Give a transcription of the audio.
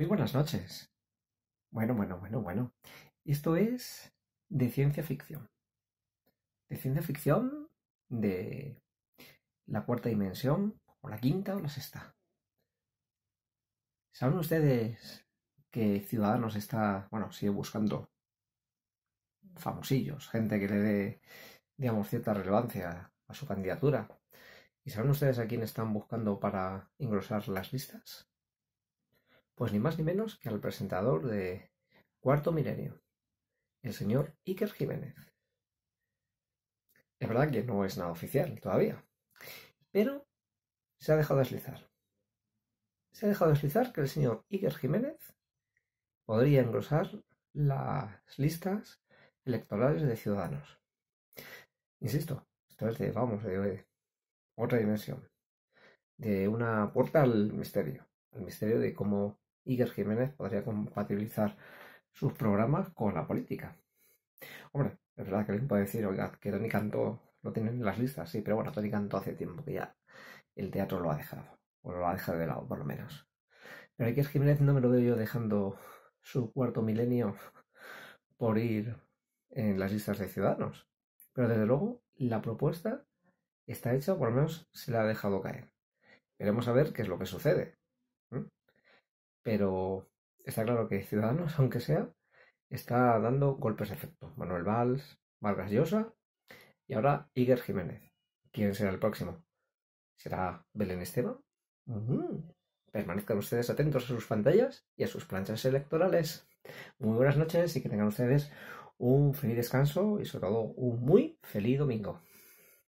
Muy buenas noches. Bueno, bueno, bueno, bueno. Esto es de ciencia ficción. De ciencia ficción de la cuarta dimensión, o la quinta, o la sexta. ¿Saben ustedes que Ciudadanos está, bueno, sigue buscando famosillos, gente que le dé, digamos, cierta relevancia a su candidatura? ¿Y saben ustedes a quién están buscando para engrosar las listas? Pues ni más ni menos que al presentador de Cuarto Milenio, el señor Iker Jiménez. Es verdad que no es nada oficial todavía, pero se ha dejado deslizar. Se ha dejado deslizar que el señor Iker Jiménez podría engrosar las listas electorales de ciudadanos. Insisto, esto es vamos, otra dimensión, de una puerta al misterio, al misterio de cómo Iker Jiménez podría compatibilizar sus programas con la política. Hombre, es verdad que alguien puede decir, oiga, que Tony Cantó lo tiene en las listas, sí, pero bueno, Tony Cantó hace tiempo que ya el teatro lo ha dejado, o lo ha dejado de lado, por lo menos. Pero Iker Jiménez no me lo veo yo dejando su cuarto milenio por ir en las listas de ciudadanos. Pero desde luego, la propuesta está hecha, o por lo menos se la ha dejado caer. Veremos a ver qué es lo que sucede pero está claro que Ciudadanos, aunque sea, está dando golpes de efecto. Manuel Valls, Vargas Llosa y ahora Iger Jiménez. ¿Quién será el próximo? ¿Será Belén Esteban? Permanezcan ustedes atentos a sus pantallas y a sus planchas electorales. Muy buenas noches y que tengan ustedes un feliz descanso y sobre todo un muy feliz domingo.